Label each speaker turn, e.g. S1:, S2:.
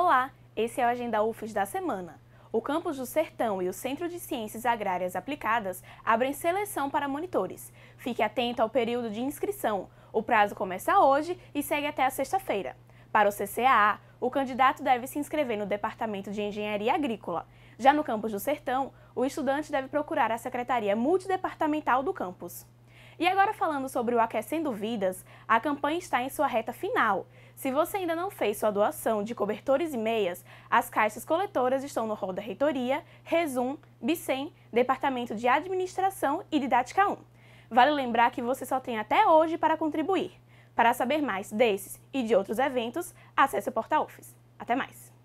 S1: Olá, esse é o Agenda UFES da semana. O Campus do Sertão e o Centro de Ciências Agrárias Aplicadas abrem seleção para monitores. Fique atento ao período de inscrição. O prazo começa hoje e segue até a sexta-feira. Para o CCAA, o candidato deve se inscrever no Departamento de Engenharia Agrícola. Já no Campus do Sertão, o estudante deve procurar a Secretaria Multidepartamental do campus. E agora falando sobre o Aquecendo Vidas, a campanha está em sua reta final. Se você ainda não fez sua doação de cobertores e meias, as caixas coletoras estão no rol da Reitoria, Resum, Bicem, Departamento de Administração e Didática 1. Vale lembrar que você só tem até hoje para contribuir. Para saber mais desses e de outros eventos, acesse o portal UFES. Até mais!